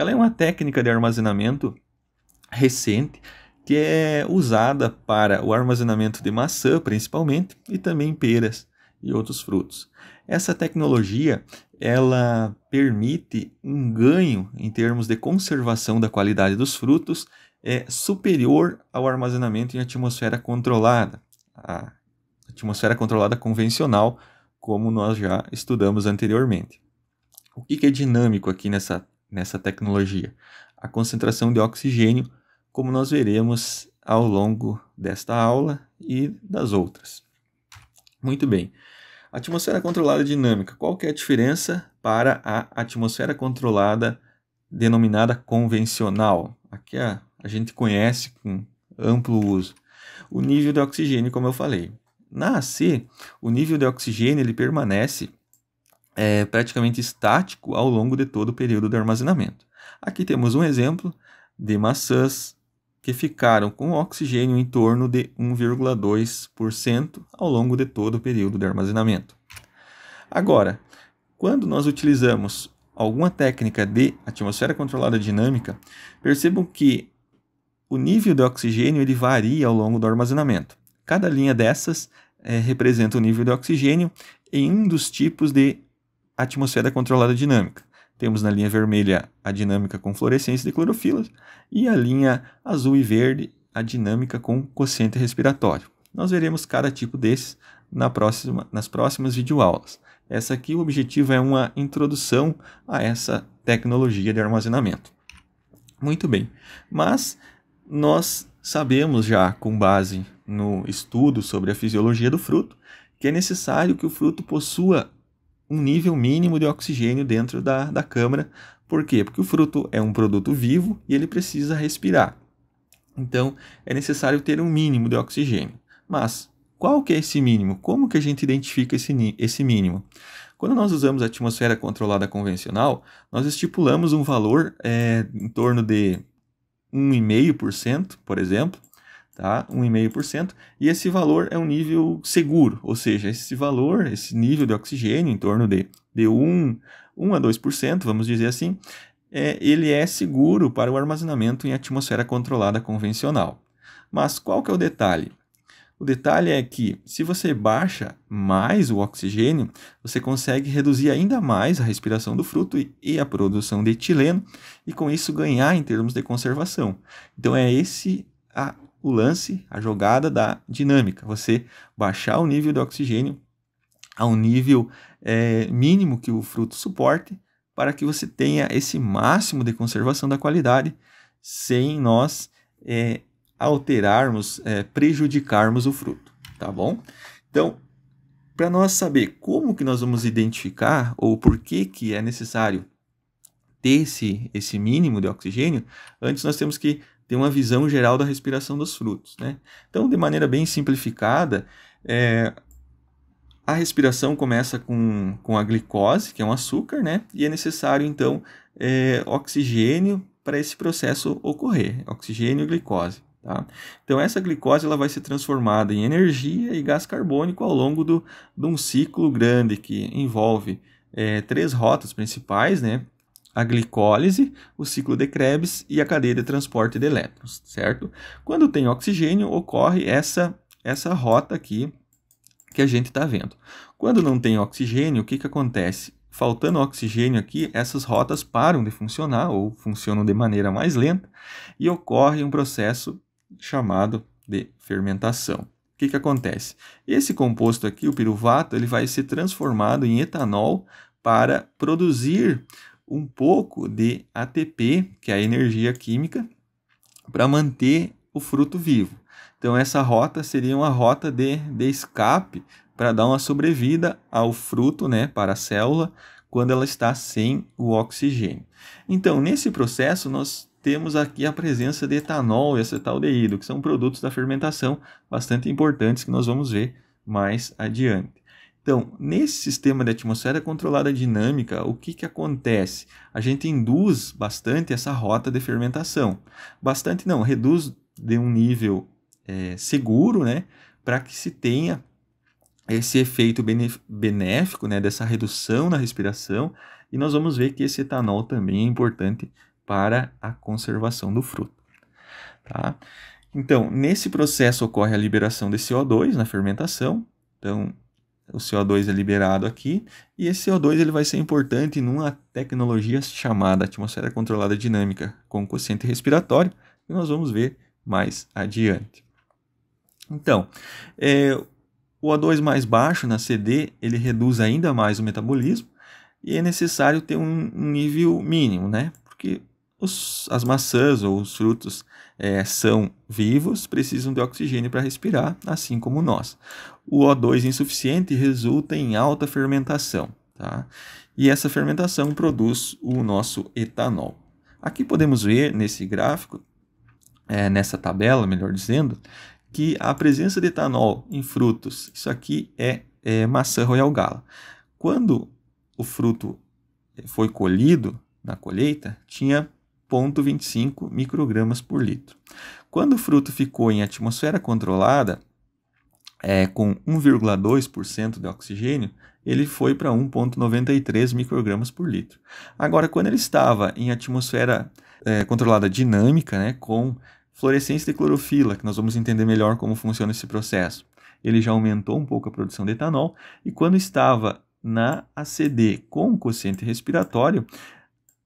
Ela é uma técnica de armazenamento recente que é usada para o armazenamento de maçã, principalmente, e também peras e outros frutos. Essa tecnologia ela permite um ganho em termos de conservação da qualidade dos frutos é superior ao armazenamento em atmosfera controlada, a atmosfera controlada convencional, como nós já estudamos anteriormente. O que, que é dinâmico aqui nessa nessa tecnologia, a concentração de oxigênio, como nós veremos ao longo desta aula e das outras. Muito bem. Atmosfera controlada dinâmica. Qual que é a diferença para a atmosfera controlada denominada convencional? Aqui a, a gente conhece com amplo uso. O nível de oxigênio, como eu falei. Na AC, o nível de oxigênio ele permanece é, praticamente estático ao longo de todo o período de armazenamento. Aqui temos um exemplo de maçãs que ficaram com oxigênio em torno de 1,2% ao longo de todo o período de armazenamento. Agora, quando nós utilizamos alguma técnica de atmosfera controlada dinâmica, percebam que o nível de oxigênio ele varia ao longo do armazenamento. Cada linha dessas é, representa o nível de oxigênio em um dos tipos de atmosfera controlada dinâmica. Temos na linha vermelha a dinâmica com fluorescência de clorofilas e a linha azul e verde a dinâmica com quociente respiratório. Nós veremos cada tipo desses na próxima, nas próximas videoaulas. Essa aqui, o objetivo é uma introdução a essa tecnologia de armazenamento. Muito bem, mas nós sabemos já, com base no estudo sobre a fisiologia do fruto, que é necessário que o fruto possua um nível mínimo de oxigênio dentro da, da câmara. Por quê? Porque o fruto é um produto vivo e ele precisa respirar. Então, é necessário ter um mínimo de oxigênio. Mas, qual que é esse mínimo? Como que a gente identifica esse, esse mínimo? Quando nós usamos a atmosfera controlada convencional, nós estipulamos um valor é, em torno de 1,5%, por exemplo, tá? 1,5%, e esse valor é um nível seguro, ou seja, esse valor, esse nível de oxigênio em torno de, de 1, 1 a 2%, vamos dizer assim, é, ele é seguro para o armazenamento em atmosfera controlada convencional. Mas qual que é o detalhe? O detalhe é que, se você baixa mais o oxigênio, você consegue reduzir ainda mais a respiração do fruto e, e a produção de etileno, e com isso ganhar em termos de conservação. Então, é esse a o lance, a jogada da dinâmica, você baixar o nível de oxigênio a um nível é, mínimo que o fruto suporte, para que você tenha esse máximo de conservação da qualidade, sem nós é, alterarmos, é, prejudicarmos o fruto, tá bom? Então, para nós saber como que nós vamos identificar ou por que que é necessário ter esse, esse mínimo de oxigênio, antes nós temos que ter uma visão geral da respiração dos frutos. Né? Então, de maneira bem simplificada, é, a respiração começa com, com a glicose, que é um açúcar, né? e é necessário, então, é, oxigênio para esse processo ocorrer, oxigênio e glicose. Tá? Então, essa glicose ela vai ser transformada em energia e gás carbônico ao longo do, de um ciclo grande que envolve é, três rotas principais, né? a glicólise, o ciclo de Krebs e a cadeia de transporte de elétrons, certo? Quando tem oxigênio, ocorre essa, essa rota aqui que a gente está vendo. Quando não tem oxigênio, o que, que acontece? Faltando oxigênio aqui, essas rotas param de funcionar ou funcionam de maneira mais lenta e ocorre um processo chamado de fermentação. O que, que acontece? Esse composto aqui, o piruvato, ele vai ser transformado em etanol para produzir um pouco de ATP, que é a energia química, para manter o fruto vivo. Então, essa rota seria uma rota de, de escape para dar uma sobrevida ao fruto, né, para a célula, quando ela está sem o oxigênio. Então, nesse processo, nós temos aqui a presença de etanol e acetaldeído, que são produtos da fermentação bastante importantes que nós vamos ver mais adiante. Então, nesse sistema de atmosfera é controlada dinâmica, o que, que acontece? A gente induz bastante essa rota de fermentação. Bastante não, reduz de um nível é, seguro, né? Para que se tenha esse efeito benéfico, né? Dessa redução na respiração. E nós vamos ver que esse etanol também é importante para a conservação do fruto. Tá? Então, nesse processo ocorre a liberação de CO2 na fermentação. Então, o CO2 é liberado aqui, e esse CO2 ele vai ser importante numa tecnologia chamada atmosfera controlada dinâmica com quociente respiratório, que nós vamos ver mais adiante. Então, é, o O2 mais baixo na CD ele reduz ainda mais o metabolismo e é necessário ter um, um nível mínimo, né? Porque os, as maçãs ou os frutos é, são vivos, precisam de oxigênio para respirar, assim como nós. O O2 insuficiente resulta em alta fermentação, tá? e essa fermentação produz o nosso etanol. Aqui podemos ver nesse gráfico, é, nessa tabela, melhor dizendo, que a presença de etanol em frutos, isso aqui é, é maçã Royal Gala. Quando o fruto é, foi colhido na colheita, tinha 0,25 microgramas por litro. Quando o fruto ficou em atmosfera controlada, é, com 1,2% de oxigênio, ele foi para 1,93 microgramas por litro. Agora, quando ele estava em atmosfera é, controlada dinâmica, né, com fluorescência de clorofila, que nós vamos entender melhor como funciona esse processo, ele já aumentou um pouco a produção de etanol, e quando estava na ACD com o quociente respiratório,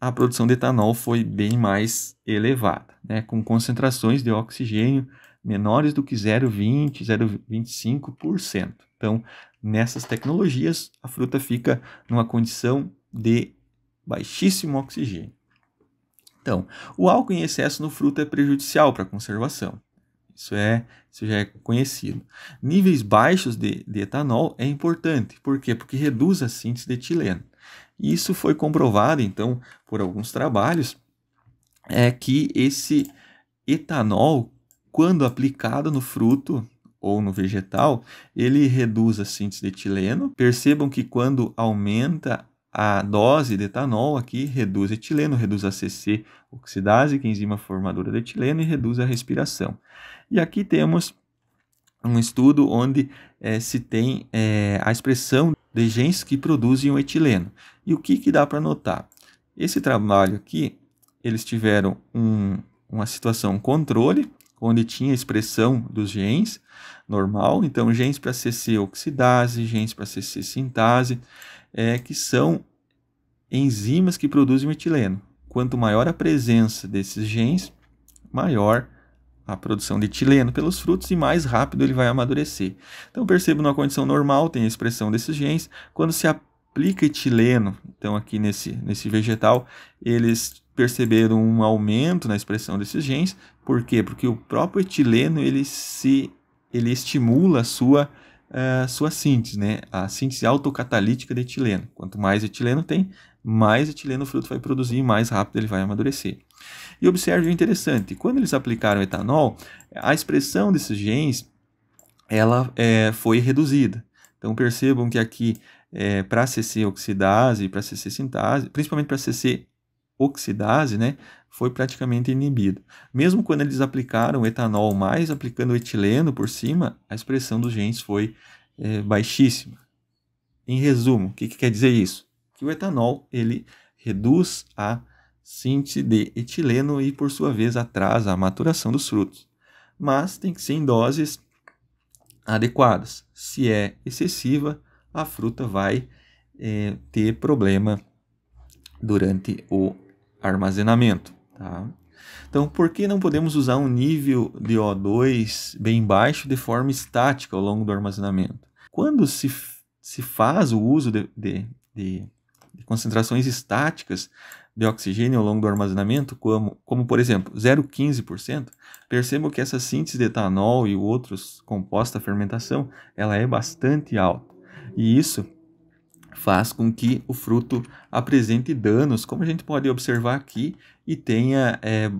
a produção de etanol foi bem mais elevada, né, com concentrações de oxigênio menores do que 0,20, 0,25%. Então, nessas tecnologias, a fruta fica numa condição de baixíssimo oxigênio. Então, o álcool em excesso no fruto é prejudicial para a conservação. Isso, é, isso já é conhecido. Níveis baixos de, de etanol é importante. Por quê? Porque reduz a síntese de etileno. E isso foi comprovado, então, por alguns trabalhos, é que esse etanol, quando aplicado no fruto ou no vegetal, ele reduz a síntese de etileno. Percebam que quando aumenta a dose de etanol aqui reduz etileno, reduz a CC oxidase, que é a enzima formadora de etileno, e reduz a respiração. E aqui temos um estudo onde é, se tem é, a expressão de genes que produzem o etileno. E o que, que dá para notar? Esse trabalho aqui, eles tiveram um, uma situação controle, onde tinha expressão dos genes normal, então genes para CC oxidase, genes para CC sintase, é, que são enzimas que produzem o etileno. Quanto maior a presença desses genes, maior a a produção de etileno pelos frutos e mais rápido ele vai amadurecer. Então percebo numa condição normal tem a expressão desses genes. Quando se aplica etileno, então aqui nesse, nesse vegetal, eles perceberam um aumento na expressão desses genes. Por quê? Porque o próprio etileno ele se ele estimula a sua eh, sua síntese, né? a síntese autocatalítica de etileno. Quanto mais etileno tem, mais etileno o fruto vai produzir, mais rápido ele vai amadurecer. E observe o interessante: quando eles aplicaram etanol, a expressão desses genes ela é, foi reduzida. Então percebam que aqui é, para CC oxidase, para CC sintase, principalmente para CC oxidase, né, foi praticamente inibido. Mesmo quando eles aplicaram etanol mais, aplicando etileno por cima, a expressão dos genes foi é, baixíssima. Em resumo, o que, que quer dizer isso? que o etanol ele reduz a síntese de etileno e, por sua vez, atrasa a maturação dos frutos. Mas tem que ser em doses adequadas. Se é excessiva, a fruta vai é, ter problema durante o armazenamento. Tá? Então, por que não podemos usar um nível de O2 bem baixo de forma estática ao longo do armazenamento? Quando se, se faz o uso de, de, de concentrações estáticas de oxigênio ao longo do armazenamento, como, como por exemplo 0,15%, percebo que essa síntese de etanol e outros compostos da fermentação ela é bastante alta. E isso faz com que o fruto apresente danos, como a gente pode observar aqui, e tenha é,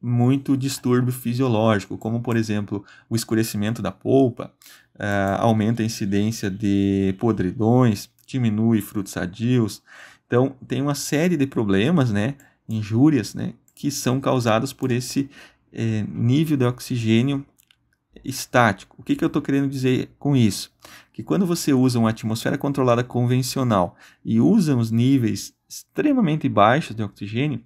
muito distúrbio fisiológico, como por exemplo o escurecimento da polpa, uh, aumenta a incidência de podridões, diminui frutos sadios. Então, tem uma série de problemas, né, injúrias, né, que são causadas por esse é, nível de oxigênio estático. O que, que eu estou querendo dizer com isso? Que quando você usa uma atmosfera controlada convencional e usa os níveis extremamente baixos de oxigênio,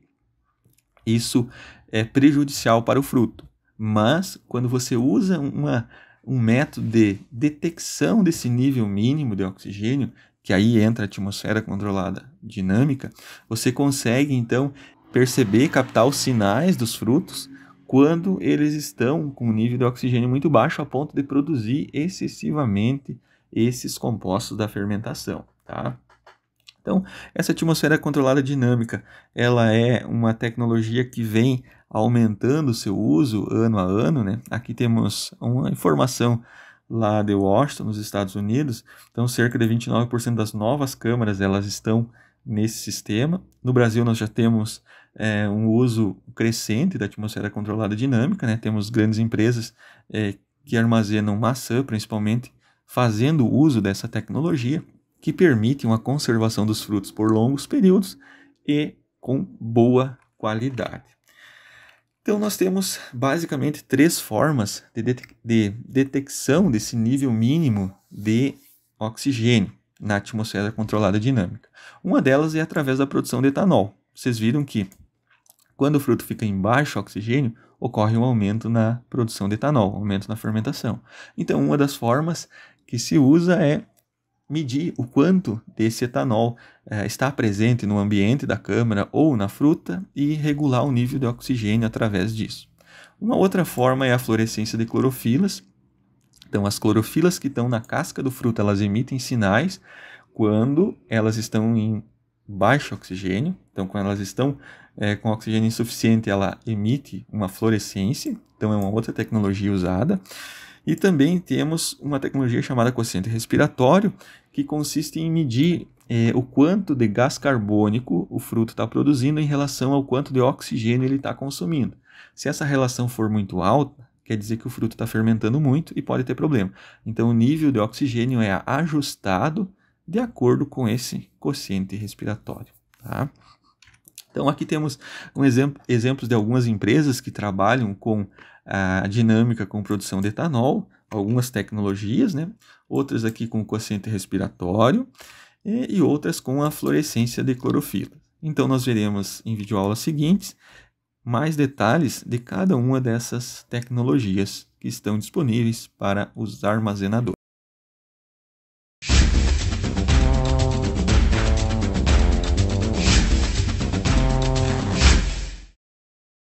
isso é prejudicial para o fruto. Mas quando você usa uma, um método de detecção desse nível mínimo de oxigênio, que aí entra a atmosfera controlada dinâmica, você consegue então perceber, captar os sinais dos frutos quando eles estão com um nível de oxigênio muito baixo a ponto de produzir excessivamente esses compostos da fermentação, tá? Então, essa atmosfera controlada dinâmica, ela é uma tecnologia que vem aumentando o seu uso ano a ano, né? Aqui temos uma informação lá de Washington, nos Estados Unidos. Então, cerca de 29% das novas câmaras elas estão nesse sistema. No Brasil, nós já temos é, um uso crescente da atmosfera controlada dinâmica, né? temos grandes empresas é, que armazenam maçã, principalmente, fazendo uso dessa tecnologia, que permite uma conservação dos frutos por longos períodos e com boa qualidade. Então, nós temos basicamente três formas de, de detecção desse nível mínimo de oxigênio na atmosfera controlada dinâmica. Uma delas é através da produção de etanol. Vocês viram que quando o fruto fica em baixo oxigênio, ocorre um aumento na produção de etanol, um aumento na fermentação. Então, uma das formas que se usa é medir o quanto desse etanol eh, está presente no ambiente da câmara ou na fruta e regular o nível de oxigênio através disso. Uma outra forma é a fluorescência de clorofilas. Então, as clorofilas que estão na casca do fruto, elas emitem sinais quando elas estão em baixo oxigênio. Então, quando elas estão eh, com oxigênio insuficiente, ela emite uma fluorescência. Então, é uma outra tecnologia usada. E também temos uma tecnologia chamada quociente respiratório, que consiste em medir é, o quanto de gás carbônico o fruto está produzindo em relação ao quanto de oxigênio ele está consumindo. Se essa relação for muito alta, quer dizer que o fruto está fermentando muito e pode ter problema. Então, o nível de oxigênio é ajustado de acordo com esse quociente respiratório. Tá? Então, aqui temos um exemplo, exemplos de algumas empresas que trabalham com a ah, dinâmica com produção de etanol, algumas tecnologias, né? outras aqui com quociente respiratório e, e outras com a fluorescência de clorofila. Então, nós veremos em videoaulas seguintes mais detalhes de cada uma dessas tecnologias que estão disponíveis para os armazenadores.